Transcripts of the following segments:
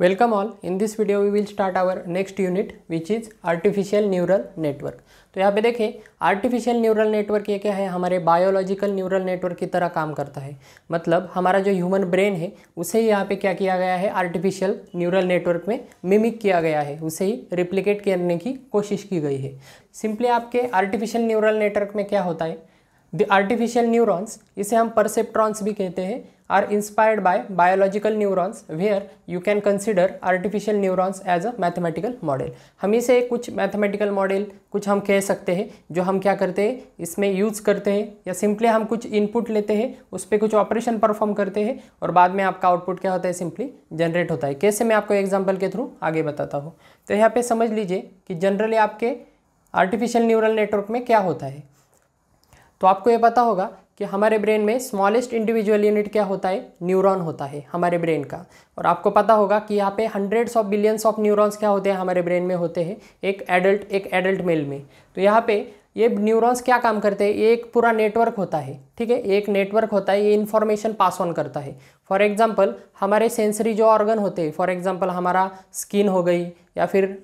Welcome all in this video we will start our next unit which is artificial neural network तो यहाँ पे देखें artificial neural network ये क्या है हमारे बायोलॉजिकल न्यूरल नेटवर्क की तरह काम करता है मतलब हमारा जो ह्यूमन ब्रेन है उसे ही यहाँ पे क्या किया गया है आर्टिफिशियल न्यूरल नेटवर्क में मिमिक किया गया है उसे ही रिप्लीकेट करने की कोशिश की गई है सिंपली आपके आर्टिफिशियल न्यूरल नेटवर्क में क्या होता है द आर्टिफिशियल न्यूरॉन्स इसे हम परसेप्ट्रॉन्स भी कहते हैं are inspired by biological neurons where you can consider artificial neurons as a mathematical model हम से कुछ mathematical model कुछ हम कह सकते हैं जो हम क्या करते हैं इसमें यूज़ करते हैं या सिंपली हम कुछ इनपुट लेते हैं उस पर कुछ ऑपरेशन परफॉर्म करते हैं और बाद में आपका आउटपुट क्या होता है सिंपली जनरेट होता है कैसे मैं आपको एग्जाम्पल के थ्रू आगे बताता हूँ तो यहाँ पर समझ लीजिए कि जनरली आपके आर्टिफिशियल न्यूरल नेटवर्क में क्या होता है तो आपको ये पता होगा कि हमारे ब्रेन में स्मॉलेस्ट इंडिविजुअल यूनिट क्या होता है न्यूरॉन होता है हमारे ब्रेन का और आपको पता होगा कि यहाँ पे hundreds of billions of neurons क्या होते हैं हमारे ब्रेन में होते हैं एक एडल्ट एक एडल्ट मेल में तो यहाँ पे ये न्यूरॉन्स क्या काम करते हैं ये एक पूरा नेटवर्क होता है ठीक है एक नेटवर्क होता है ये इन्फॉर्मेशन पास ऑन करता है फॉर एग्जाम्पल हमारे सेंसरी जो ऑर्गन होते हैं फॉर एग्जाम्पल हमारा स्किन हो गई या फिर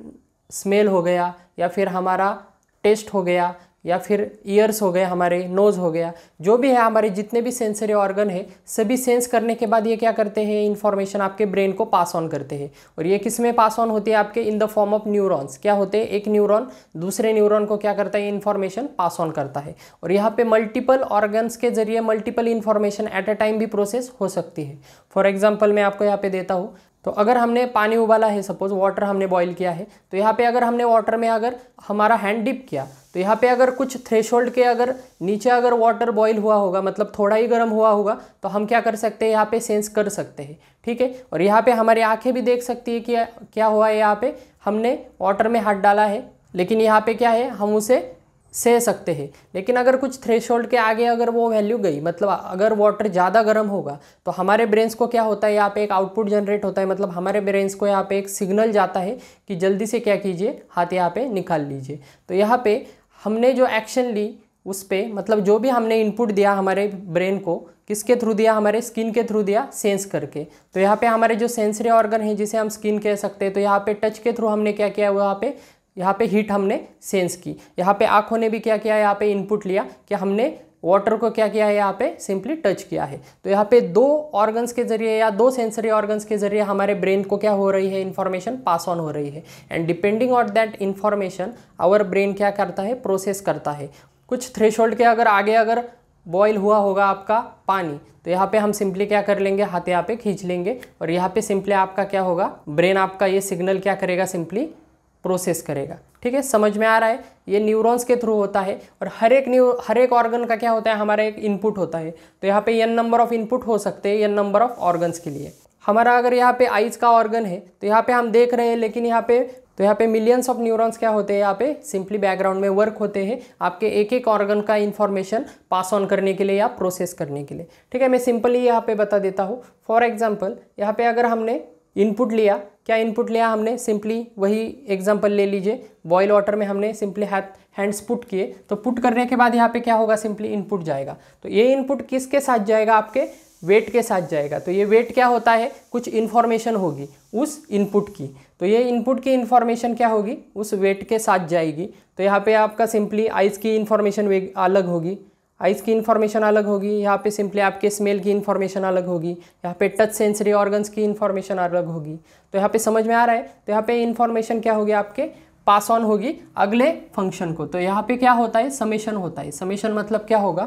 स्मेल हो गया या फिर हमारा टेस्ट हो गया या फिर ईयर्स हो गए हमारे नोज़ हो गया जो भी है हमारे जितने भी सेंसरी ऑर्गन है सभी सेंस करने के बाद ये क्या करते हैं इन्फॉर्मेशन आपके ब्रेन को पास ऑन करते हैं और ये किस में पास ऑन होती है आपके in the form of neurons क्या होते हैं एक न्यूरॉन दूसरे न्यूरॉन को क्या करता है इन्फॉर्मेशन पास ऑन करता है और यहाँ पर मल्टीपल ऑर्गन्स के जरिए multiple information at a time भी प्रोसेस हो सकती है फॉर एग्जाम्पल मैं आपको यहाँ पर देता हूँ तो अगर हमने पानी उबाला है सपोज वाटर हमने बॉईल किया है तो यहाँ पे अगर हमने वाटर में अगर हमारा हैंड डिप किया तो यहाँ पे अगर कुछ थ्रेशोल्ड के अगर नीचे अगर वाटर बॉईल हुआ होगा मतलब थोड़ा ही गर्म हुआ होगा तो हम क्या कर सकते हैं यहाँ पे सेंस कर सकते हैं ठीक है और यहाँ पे हमारी आँखें भी देख सकती है कि क्या हुआ है यहाँ पर हमने वाटर में हाथ डाला है लेकिन यहाँ पर क्या है हम उसे सह सकते हैं लेकिन अगर कुछ थ्रेश के आगे अगर वो वैल्यू गई मतलब अगर वाटर ज़्यादा गर्म होगा तो हमारे ब्रेन्स को क्या होता है यहाँ पे एक आउटपुट जनरेट होता है मतलब हमारे ब्रेन्स को यहाँ पे एक सिग्नल जाता है कि जल्दी से क्या कीजिए हाथ यहाँ पे निकाल लीजिए तो यहाँ पे हमने जो एक्शन ली उस पर मतलब जो भी हमने इनपुट दिया हमारे ब्रेन को किसके थ्रू दिया हमारे स्किन के थ्रू दिया सेंस करके तो यहाँ पे हमारे जो सेंसरी ऑर्गन है जिसे हम स्किन कह सकते हैं तो यहाँ पे टच के थ्रू हमने क्या किया वहाँ पे यहाँ पे हीट हमने सेंस की यहाँ पे आँखों ने भी क्या किया यहाँ पे इनपुट लिया कि हमने वाटर को क्या किया है यहाँ पे सिंपली टच किया है तो यहाँ पे दो ऑर्गन्स के जरिए या दो सेंसरी ऑर्गन्स के जरिए हमारे ब्रेन को क्या हो रही है इन्फॉर्मेशन पास ऑन हो रही है and depending on that information our brain क्या करता है प्रोसेस करता है कुछ थ्रेश के अगर आगे अगर बॉयल हुआ होगा आपका पानी तो यहाँ पे हम सिंपली क्या कर लेंगे हाथ यहाँ पे खींच लेंगे और यहाँ पे सिंपली आपका क्या होगा ब्रेन आपका ये सिग्नल क्या करेगा सिंपली प्रोसेस करेगा ठीक है समझ में आ रहा है ये न्यूरॉन्स के थ्रू होता है और हर एक न्यू हर एक ऑर्गन का क्या होता है हमारा एक इनपुट होता है तो यहाँ पे एन नंबर ऑफ इनपुट हो सकते हैं एन नंबर ऑफ ऑर्गन्स के लिए हमारा अगर यहाँ पे आइज का ऑर्गन है तो यहाँ पे हम देख रहे हैं लेकिन यहाँ पे तो यहाँ पे मिलियंस ऑफ न्यूरॉन्स क्या होते हैं यहाँ पे सिंपली बैकग्राउंड में वर्क होते हैं आपके एक एक ऑर्गन का इन्फॉर्मेशन पास ऑन करने के लिए या प्रोसेस करने के लिए ठीक है मैं सिंपली यहाँ पे बता देता हूँ फॉर एग्जाम्पल यहाँ पे अगर हमने इनपुट लिया क्या इनपुट लिया हमने सिंपली वही एग्जांपल ले लीजिए बॉयल वाटर में हमने सिंपली हाथ हैंड्स पुट किए तो पुट करने के बाद यहाँ पे क्या होगा सिंपली इनपुट जाएगा तो ये इनपुट किसके साथ जाएगा आपके वेट के साथ जाएगा तो ये वेट क्या होता है कुछ इन्फॉर्मेशन होगी उस इनपुट की तो ये इनपुट की इन्फॉर्मेशन क्या होगी उस वेट के साथ जाएगी तो यहाँ पे आपका सिंपली आइज़ की इन्फॉर्मेशन अलग होगी आइज़ की इन्फॉर्मेशन अलग होगी यहाँ पे सिंपली आपके स्मेल की इन्फॉर्मेशन अलग होगी यहाँ पे टच सेंसरी ऑर्गन्स की इन्फॉर्मेशन अलग होगी तो यहाँ पे समझ में आ रहा है तो यहाँ पे इन्फॉर्मेशन क्या होगी आपके पास ऑन होगी अगले फंक्शन को तो यहाँ पे क्या होता है समेशन होता है समेशन मतलब क्या होगा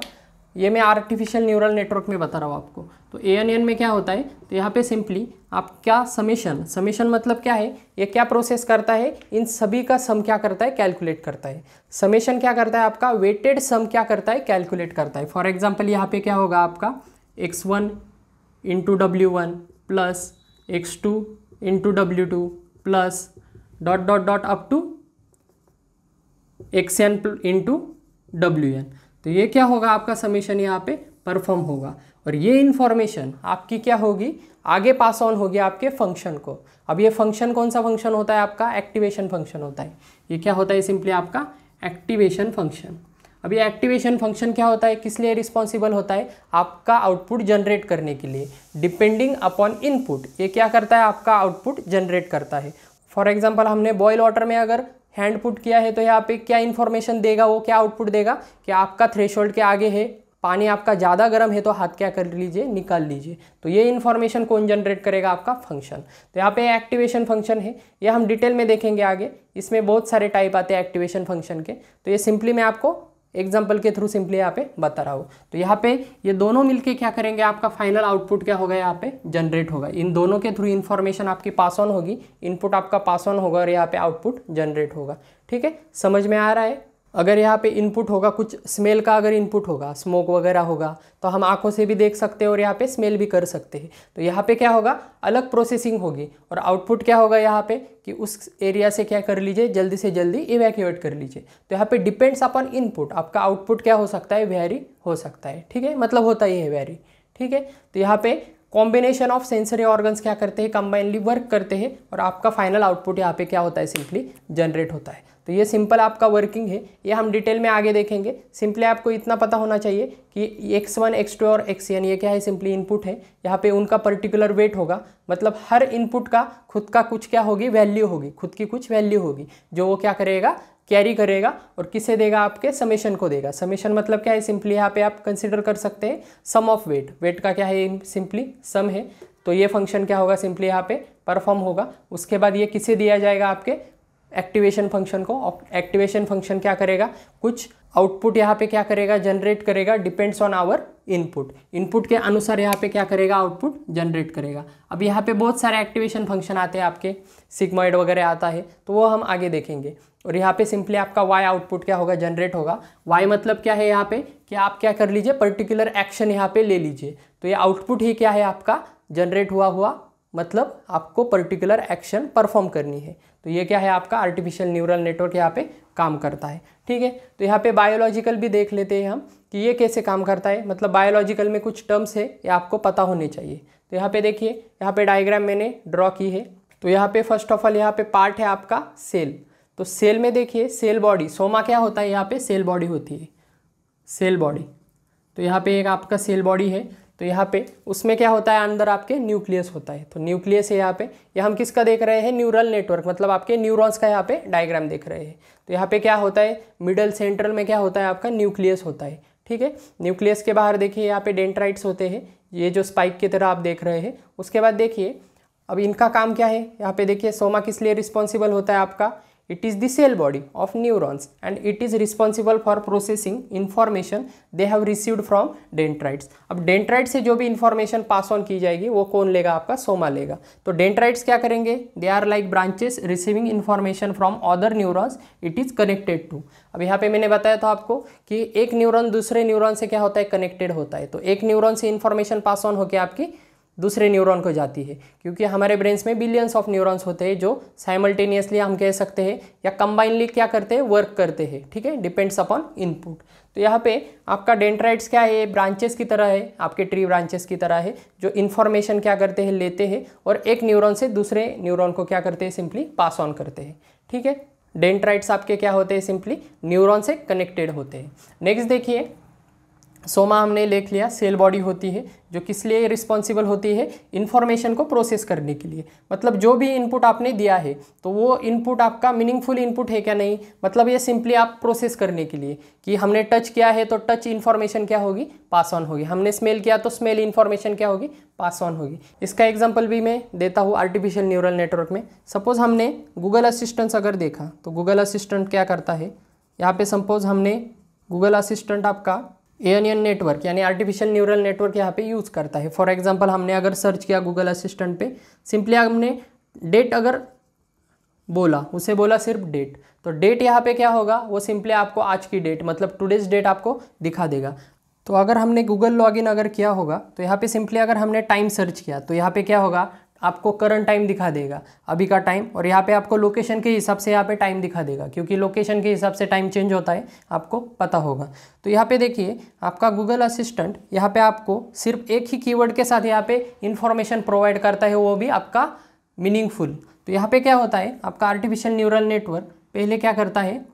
ये मैं आर्टिफिशियल न्यूरल नेटवर्क में बता रहा हूँ आपको तो ए एन एन में क्या होता है तो यहाँ पे सिंपली आप क्या समीशन समीशन मतलब क्या है ये क्या प्रोसेस करता है इन सभी का सम क्या करता है कैलकुलेट करता है समीशन क्या करता है आपका वेटेड सम क्या करता है कैलकुलेट करता है फॉर एग्जाम्पल यहाँ पे क्या होगा आपका X one into W one plus X two into W two plus dot dot dot up to X N into W N तो ये क्या होगा आपका समीशन यहाँ पे परफॉर्म होगा और ये इन्फॉर्मेशन आपकी क्या होगी आगे पास ऑन होगी आपके फंक्शन को अब ये फंक्शन कौन सा फंक्शन होता है आपका एक्टिवेशन फंक्शन होता है ये क्या होता है सिंपली आपका एक्टिवेशन फंक्शन अब ये एक्टिवेशन फंक्शन क्या होता है किस लिए रिस्पॉन्सिबल होता है आपका आउटपुट जनरेट करने के लिए डिपेंडिंग अपॉन इनपुट ये क्या करता है आपका आउटपुट जनरेट करता है फॉर एग्जाम्पल हमने बॉयल वाटर में अगर हैंड पुट किया है तो यहाँ पे क्या इन्फॉर्मेशन देगा वो क्या आउटपुट देगा कि आपका थ्रेशोल्ड के आगे है पानी आपका ज़्यादा गर्म है तो हाथ क्या कर लीजिए निकाल लीजिए तो ये इन्फॉर्मेशन कौन जनरेट करेगा आपका फंक्शन तो यहाँ पे एक्टिवेशन फंक्शन है ये हम डिटेल में देखेंगे आगे इसमें बहुत सारे टाइप आते हैं एक्टिवेशन फंक्शन के तो ये सिंपली मैं आपको एग्जाम्पल के थ्रू सिंपली यहाँ पे बता रहा हूँ तो यहाँ पे ये दोनों मिलके क्या करेंगे आपका फाइनल आउटपुट क्या होगा यहाँ पे जनरेट होगा इन दोनों के थ्रू इन्फॉर्मेशन आपकी पास ऑन होगी इनपुट आपका पास ऑन होगा और यहाँ पे आउटपुट जनरेट होगा ठीक है समझ में आ रहा है अगर यहाँ पे इनपुट होगा कुछ स्मेल का अगर इनपुट होगा स्मोक वगैरह होगा तो हम आंखों से भी देख सकते हैं और यहाँ पे स्मेल भी कर सकते हैं तो यहाँ पे क्या होगा अलग प्रोसेसिंग होगी और आउटपुट क्या होगा यहाँ पे कि उस एरिया से क्या कर लीजिए जल्दी से जल्दी इवैक्यूएट कर लीजिए तो यहाँ पे डिपेंड्स अपॉन इनपुट आपका आउटपुट क्या हो सकता है वेरी हो सकता है ठीक है मतलब होता ही है वेरी ठीक है तो यहाँ पर कॉम्बिनेशन ऑफ सेंसरी ऑर्गन्स क्या करते हैं कंबाइनली वर्क करते हैं और आपका फाइनल आउटपुट यहाँ पर क्या होता है सिंपली जनरेट होता है तो ये सिंपल आपका वर्किंग है ये हम डिटेल में आगे देखेंगे सिंपली आपको इतना पता होना चाहिए कि एक्स वन एक्स टू और एक्स एन ये क्या है सिंपली इनपुट है यहाँ पे उनका पर्टिकुलर वेट होगा मतलब हर इनपुट का खुद का कुछ क्या होगी वैल्यू होगी खुद की कुछ वैल्यू होगी जो वो क्या करेगा कैरी करेगा और किसे देगा आपके समेशन को देगा समेशन मतलब क्या है सिंपली यहाँ पे आप कंसिडर कर सकते हैं सम ऑफ वेट वेट का क्या है सिंपली सम है तो ये फंक्शन क्या होगा सिंपली यहाँ पे परफॉर्म होगा उसके बाद ये किसे दिया जाएगा आपके एक्टिवेशन फंक्शन को एक्टिवेशन फंक्शन क्या करेगा कुछ आउटपुट यहाँ पे क्या करेगा जनरेट करेगा depends on our input input के अनुसार यहाँ पे क्या करेगा आउटपुट जनरेट करेगा अब यहाँ पे बहुत सारे एक्टिवेशन फंक्शन आते हैं आपके सिग्माइड वगैरह आता है तो वो हम आगे देखेंगे और यहाँ पे सिंपली आपका वाई आउटपुट क्या होगा जनरेट होगा वाई मतलब क्या है यहाँ पे कि आप क्या कर लीजिए पर्टिकुलर एक्शन यहाँ पे ले लीजिए तो ये आउटपुट ही क्या है आपका जनरेट हुआ हुआ मतलब आपको पर्टिकुलर एक्शन परफॉर्म करनी है तो ये क्या है आपका आर्टिफिशियल न्यूरल नेटवर्क यहाँ पे काम करता है ठीक है तो यहाँ पे बायोलॉजिकल भी देख लेते हैं हम कि ये कैसे काम करता है मतलब बायोलॉजिकल में कुछ टर्म्स है ये आपको पता होने चाहिए तो यहाँ पे देखिए यहाँ पे डायग्राम मैंने ड्रॉ की है तो यहाँ पे फर्स्ट ऑफ ऑल यहाँ पे पार्ट है आपका सेल तो सेल में देखिए सेल बॉडी सोमा क्या होता है यहाँ पे सेल बॉडी होती है सेल बॉडी तो यहाँ पे एक आपका सेल बॉडी है तो यहाँ पे उसमें क्या होता है अंदर आपके न्यूक्लियस होता है तो न्यूक्लियस है यहाँ पे यह हम किसका देख रहे हैं न्यूरल नेटवर्क मतलब आपके न्यूरॉन्स का यहाँ पे डायग्राम देख रहे हैं तो यहाँ पे क्या होता है मिडल सेंट्रल में क्या होता है आपका न्यूक्लियस होता है ठीक है न्यूक्लियस के बाहर देखिए यहाँ पे डेंट्राइट्स होते हैं ये जो स्पाइक की तरह आप देख रहे हैं उसके बाद देखिए अब इनका काम क्या है यहाँ पे देखिए सोमा किस लिए रिस्पॉन्सिबल होता है आपका it is the cell body of neurons and it is responsible for processing information they have received from dendrites. अब dendrite से जो भी इन्फॉर्मेशन पास ऑन की जाएगी वो कौन लेगा आपका सोमा लेगा तो dendrites क्या करेंगे they are like branches receiving information from other neurons it is connected to अब यहाँ पे मैंने बताया था आपको कि एक न्यूरोन दूसरे न्यूरोन से क्या होता है कनेक्टेड होता है तो एक न्यूरोन से इन्फॉर्मेशन पास ऑन होकर आपकी दूसरे न्यूरॉन को जाती है क्योंकि हमारे ब्रेन्स में बिलियंस ऑफ न्यूरॉन्स होते हैं जो साइमल्टेनियसली हम कह सकते हैं या कंबाइनली क्या करते हैं वर्क करते हैं ठीक है डिपेंड्स अपॉन इनपुट तो यहाँ पे आपका डेंट्राइट्स क्या है ब्रांचेस की तरह है आपके ट्री ब्रांचेस की तरह है जो इन्फॉर्मेशन क्या करते हैं लेते हैं और एक न्यूरोन से दूसरे न्यूरोन को क्या करते हैं सिंपली पास ऑन करते हैं ठीक है डेंट्राइट्स आपके क्या होते हैं सिंपली न्यूरोन से कनेक्टेड होते हैं नेक्स्ट देखिए सोमा हमने लिख लिया सेल बॉडी होती है जो किस लिए रिस्पॉन्सिबल होती है इन्फॉर्मेशन को प्रोसेस करने के लिए मतलब जो भी इनपुट आपने दिया है तो वो इनपुट आपका मीनिंगफुल इनपुट है क्या नहीं मतलब ये सिंपली आप प्रोसेस करने के लिए कि हमने टच किया है तो टच इन्फॉर्मेशन क्या होगी पास ऑन होगी हमने स्मेल किया तो स्मेल इन्फॉर्मेशन क्या होगी पास ऑन होगी इसका एग्जाम्पल भी मैं देता हूँ आर्टिफिशियल न्यूरल नेटवर्क में सपोज हमने गूगल असिस्टेंट्स अगर देखा तो गूगल असिस्टेंट क्या करता है यहाँ पर सपोज हमने गूगल असिस्टेंट आपका एनियन नेटवर्क यानी आर्टिफिशियल न्यूरल नेटवर्क यहाँ पे यूज़ करता है फॉर एग्जाम्पल हमने अगर सर्च किया गूगल असिस्टेंट पे सिंपली हमने डेट अगर बोला उसे बोला सिर्फ डेट तो डेट यहाँ पे क्या होगा वो सिंपली आपको आज की डेट मतलब टुडेज डेट आपको दिखा देगा तो अगर हमने गूगल लॉग अगर किया होगा तो यहाँ पर सिंपली अगर हमने टाइम सर्च किया तो यहाँ पर क्या होगा आपको करंट टाइम दिखा देगा अभी का टाइम और यहाँ पे आपको लोकेशन के हिसाब से यहाँ पे टाइम दिखा देगा क्योंकि लोकेशन के हिसाब से टाइम चेंज होता है आपको पता होगा तो यहाँ पे देखिए आपका गूगल असिस्टेंट यहाँ पे आपको सिर्फ एक ही कीवर्ड के साथ यहाँ पे इन्फॉर्मेशन प्रोवाइड करता है वो भी आपका मीनिंगफुल तो यहाँ पर क्या होता है आपका आर्टिफिशियल न्यूरल नेटवर्क पहले क्या करता है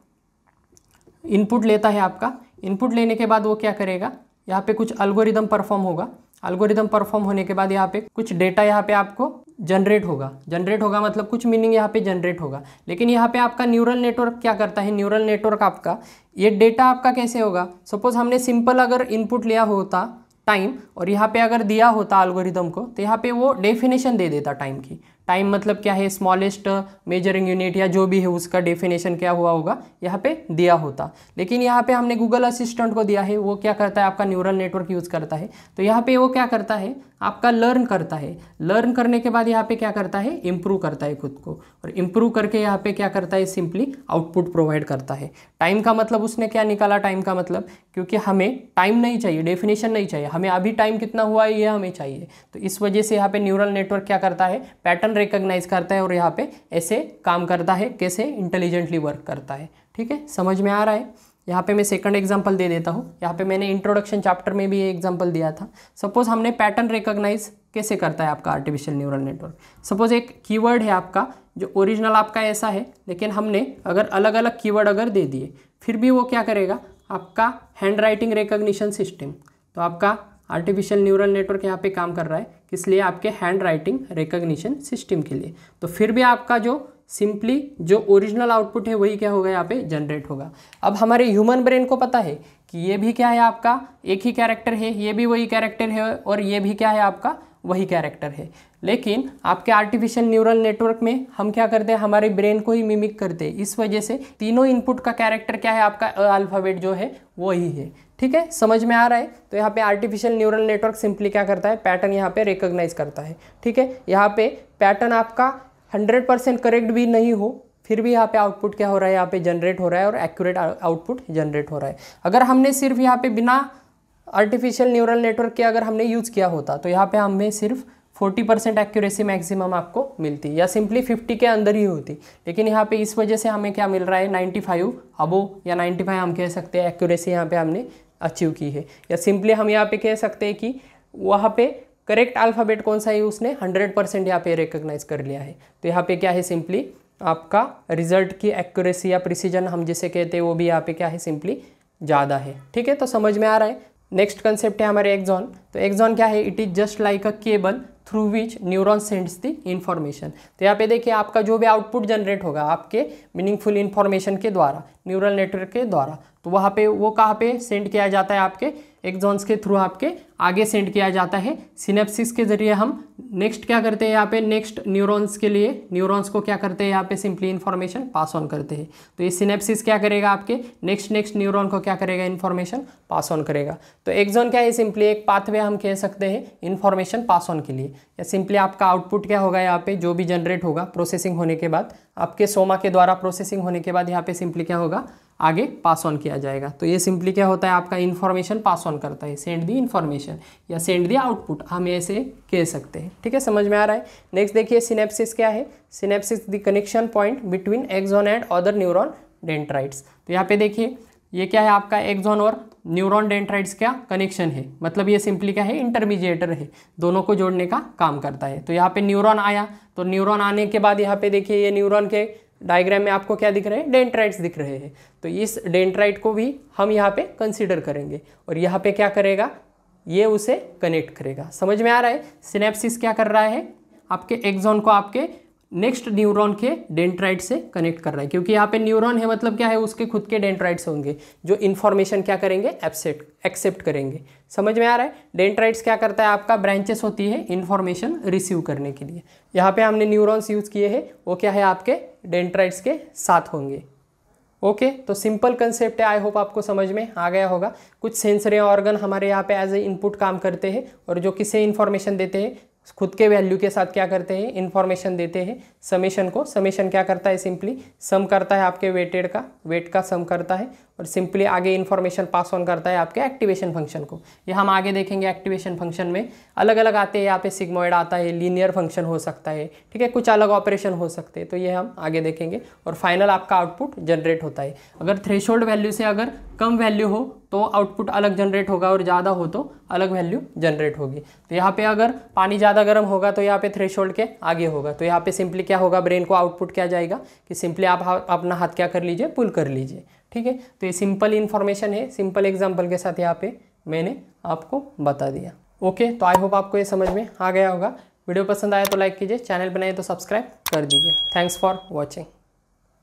इनपुट लेता है आपका इनपुट लेने के बाद वो क्या करेगा यहाँ पर कुछ अल्गोरिदम परफॉर्म होगा अलगोरिदम परफॉर्म होने के बाद यहाँ पे कुछ डेटा यहाँ पे आपको जनरेट होगा जनरेट होगा मतलब कुछ मीनिंग यहाँ पे जनरेट होगा लेकिन यहाँ पे आपका न्यूरल नेटवर्क क्या करता है न्यूरल नेटवर्क आपका ये डेटा आपका कैसे होगा सपोज हमने सिंपल अगर इनपुट लिया होता टाइम और यहाँ पे अगर दिया होता अल्गोरिदम को तो यहाँ पे वो डेफिनेशन दे देता टाइम की टाइम मतलब क्या है स्मॉलेस्ट मेजरिंग यूनिट या जो भी है उसका डेफिनेशन क्या हुआ होगा यहाँ पे दिया होता लेकिन यहाँ पे हमने गूगल असिस्टेंट को दिया है वो क्या करता है आपका न्यूरल नेटवर्क यूज़ करता है तो यहाँ पे वो क्या करता है आपका लर्न करता है लर्न करने के बाद यहाँ पे क्या करता है इम्प्रूव करता है खुद को और इम्प्रूव करके यहाँ पे क्या करता है सिंपली आउटपुट प्रोवाइड करता है टाइम का मतलब उसने क्या निकाला टाइम का मतलब क्योंकि हमें टाइम नहीं चाहिए डेफिनेशन नहीं चाहिए हमें अभी टाइम कितना हुआ है ये हमें चाहिए तो इस वजह से यहाँ पे न्यूरल नेटवर्क क्या करता है पैटर्न पैटर्न रिकग्नाइज करता है और यहाँ पे ऐसे काम करता है कैसे इंटेलिजेंटली वर्क करता है ठीक है समझ में आ रहा है यहाँ पे मैं सेकंड एग्जांपल दे देता हूँ यहाँ पे मैंने इंट्रोडक्शन चैप्टर में भी ये एग्जांपल दिया था सपोज हमने पैटर्न रिकॉग्नाइज कैसे करता है आपका आर्टिफिशियल न्यूरल नेटवर्क सपोज एक कीवर्ड है आपका जो ओरिजिनल आपका ऐसा है लेकिन हमने अगर अलग अलग कीवर्ड अगर दे दिए फिर भी वो क्या करेगा आपका हैंड राइटिंग सिस्टम तो आपका आर्टिफिशियल न्यूरल नेटवर्क यहाँ पे काम कर रहा है किस लिए आपके हैंड राइटिंग रिकग्निशन सिस्टम के लिए तो फिर भी आपका जो सिंपली जो ओरिजिनल आउटपुट है वही क्या होगा यहाँ पे जनरेट होगा अब हमारे ह्यूमन ब्रेन को पता है कि ये भी क्या है आपका एक ही कैरेक्टर है ये भी वही कैरेक्टर है और ये भी क्या है आपका वही कैरेक्टर है लेकिन आपके आर्टिफिशियल न्यूरल नेटवर्क में हम क्या करते हैं हमारे ब्रेन को ही मिमिक करते हैं इस वजह से तीनों इनपुट का कैरेक्टर क्या है आपका अल्फ़ाबेट जो है वही है ठीक है समझ में आ रहा है तो यहाँ पे आर्टिफिशियल न्यूरल नेटवर्क सिंपली क्या करता है पैटर्न यहाँ पे रिकोगनाइज़ करता है ठीक है यहाँ पे पैटर्न आपका 100 परसेंट करेक्ट भी नहीं हो फिर भी यहाँ पे आउटपुट क्या हो रहा है यहाँ पे जनरेट हो रहा है और एक्यूरेट आउटपुट जनरेट हो रहा है अगर हमने सिर्फ यहाँ पे बिना आर्टिफिशियल न्यूरल नेटवर्क के अगर हमने यूज़ किया होता तो यहाँ पे हमें सिर्फ 40 परसेंट एक्यूरेसी मैक्सिमम आपको मिलती या सिंपली 50 के अंदर ही होती लेकिन यहाँ पे इस वजह से हमें क्या मिल रहा है 95 फाइव अबो या 95 हम कह सकते हैं एक्यूरेसी यहाँ पे हमने अचीव की है या सिंपली हम यहाँ पे कह सकते हैं कि वहाँ पे करेक्ट अल्फ़ाबेट कौन सा है उसने 100 परसेंट यहाँ पे रिकग्नाइज कर लिया है तो यहाँ पे क्या है सिंपली आपका रिजल्ट की एक्यूरेसी या प्रिसीजन हम जिसे कहते हैं वो भी यहाँ पे क्या है सिंपली ज़्यादा है ठीक है तो समझ में आ रहा है नेक्स्ट कंसेप्ट है हमारे एक्जॉन तो एक्जॉन क्या है it is just like a cable through which neuron sends the information तो यहाँ पे देखिए आपका जो भी आउटपुट जनरेट होगा आपके मीनिंगफुल इन्फॉर्मेशन के द्वारा न्यूरल नेटवर्क के द्वारा तो वहाँ पे वो कहाँ पे सेंड किया जाता है आपके एक्जॉन्स के थ्रू आपके आगे सेंड किया जाता है सिनेप्सिस के जरिए हम नेक्स्ट क्या करते हैं यहाँ पे नेक्स्ट न्यूरॉन्स के लिए न्यूरॉन्स को क्या करते हैं यहाँ पे सिंपली इन्फॉर्मेशन पास ऑन करते हैं तो ये सिनेप्सिस क्या करेगा आपके नेक्स्ट नेक्स्ट न्यूरॉन को क्या करेगा इन्फॉर्मेशन पास ऑन करेगा तो एक्जॉन क्या है सिंपली एक पाथवे हम कह सकते हैं इन्फॉर्मेशन पास ऑन के लिए या सिंपली आपका आउटपुट क्या होगा यहाँ पे जो भी जनरेट होगा प्रोसेसिंग होने के बाद आपके सोमा के द्वारा प्रोसेसिंग होने के बाद यहाँ पे सिंपली क्या होगा आगे पास ऑन किया जाएगा तो ये सिंपली क्या होता है आपका इन्फॉर्मेशन पास ऑन करता है सेंड दी इन्फॉर्मेशन या सेंड दी आउटपुट हम ऐसे कह सकते हैं ठीक है समझ में आ रहा है नेक्स्ट देखिए सिनेप्सिस क्या है synapses the connection point between axon and other neuron dendrites तो यहाँ पे देखिए ये क्या है आपका एक्जोन और न्यूरोन डेंट्राइड्स का कनेक्शन है मतलब ये सिंपली क्या है इंटरमीडिएटर है दोनों को जोड़ने का काम करता है तो यहाँ पे न्यूरॉन आया तो न्यूरॉन आने के बाद यहाँ पे देखिए ये न्यूरॉन के डायग्राम में आपको क्या दिख रहे हैं डेंट्राइट्स दिख रहे हैं तो इस डेंट्राइट को भी हम यहाँ पे कंसिडर करेंगे और यहाँ पे क्या करेगा ये उसे कनेक्ट करेगा समझ में आ रहा है सिनेप्सिस क्या कर रहा है आपके एक्जोन को आपके नेक्स्ट न्यूरॉन के डेंट्राइट से कनेक्ट कर रहा है क्योंकि यहाँ पे न्यूरॉन है मतलब क्या है उसके खुद के डेंट्राइट्स होंगे जो इन्फॉर्मेशन क्या करेंगे एक्सेप्ट एक्सेप्ट करेंगे समझ में आ रहा है डेंट्राइट्स क्या करता है आपका ब्रांचेस होती है इन्फॉर्मेशन रिसीव करने के लिए यहाँ पे हमने न्यूरॉन्स यूज़ किए हैं वो क्या है आपके डेंट्राइट्स के साथ होंगे ओके okay, तो सिंपल कंसेप्ट है आई होप आपको समझ में आ गया होगा कुछ सेंसरी ऑर्गन हमारे यहाँ पे एज ए इनपुट काम करते हैं और जो किसे इन्फॉर्मेशन देते हैं खुद के वैल्यू के साथ क्या करते हैं इन्फॉर्मेशन देते हैं समेशन को समेशन क्या करता है सिंपली सम करता है आपके वेटेड का वेट का सम करता है और सिंपली आगे इन्फॉर्मेशन पास ऑन करता है आपके एक्टिवेशन फंक्शन को ये हम आगे देखेंगे एक्टिवेशन फंक्शन में अलग अलग आते हैं यहाँ पे सिग्मोइड आता है लीनियर फंक्शन हो सकता है ठीक है कुछ अलग ऑपरेशन हो सकते हैं तो ये हम आगे देखेंगे और फाइनल आपका आउटपुट जनरेट होता है अगर थ्रेश वैल्यू से अगर कम वैल्यू हो तो आउटपुट अलग जनरेट होगा और ज़्यादा हो तो अलग वैल्यू जनरेट होगी तो यहाँ पे अगर पानी ज़्यादा गर्म होगा तो यहाँ पे थ्रेश के आगे होगा तो यहाँ पे सिंपली क्या होगा ब्रेन को आउटपुट क्या जाएगा कि सिंपली आप अपना हाथ क्या कर लीजिए पुल कर लीजिए ठीक है तो ये सिंपल इन्फॉर्मेशन है सिंपल एग्जाम्पल के साथ यहाँ पे मैंने आपको बता दिया ओके तो आई होप आपको ये समझ में आ गया होगा वीडियो पसंद आया तो लाइक कीजिए चैनल बनाए तो सब्सक्राइब कर दीजिए थैंक्स फॉर वॉचिंग